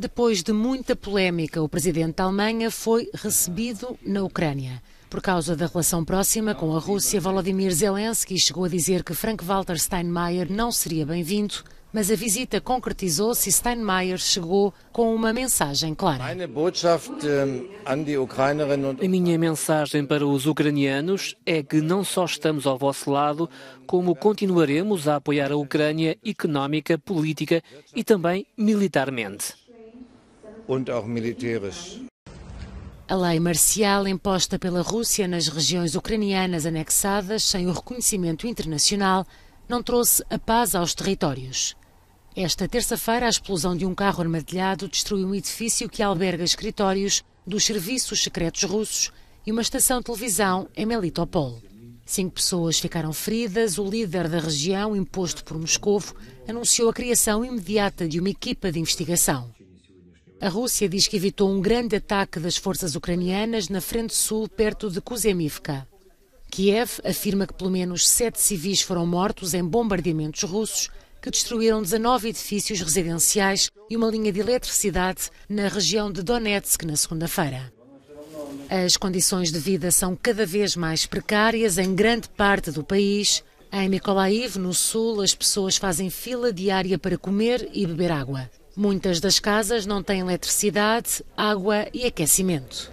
Depois de muita polémica, o presidente da Alemanha foi recebido na Ucrânia. Por causa da relação próxima com a Rússia, Volodymyr Zelensky chegou a dizer que Frank-Walter Steinmeier não seria bem-vindo, mas a visita concretizou-se e Steinmeier chegou com uma mensagem clara. Ähm, a minha mensagem para os ucranianos é que não só estamos ao vosso lado, como continuaremos a apoiar a Ucrânia económica, política e também militarmente und auch militärisch. A lei marcial imposta pela Rússia nas regiões ucranianas anexadas sem o reconhecimento internacional não trouxe a paz aos territórios. Esta terça-feira, a explosão de um carro armadilhado destruiu um edifício que alberga escritórios dos serviços secretos russos e uma estação de televisão em Melitopol. Cinco pessoas ficaram feridas. O líder da região, imposto por Moscovo, anunciou a criação imediata de uma equipa de investigação. A Rússia diz que evitou um grande ataque das forças ucranianas na frente sul, perto de Kuzemivka. Kiev afirma que pelo menos sete civis foram mortos em bombardeamentos russos que destruíram 19 edifícios residenciais e uma linha de eletricidade na região de Donetsk na segunda-feira. As condições de vida são cada vez mais precárias em grande parte do país. Em Mykolaiv, no sul, as pessoas fazem fila diária para comer e beber água. Muitas das casas não têm eletricidade, água e aquecimento.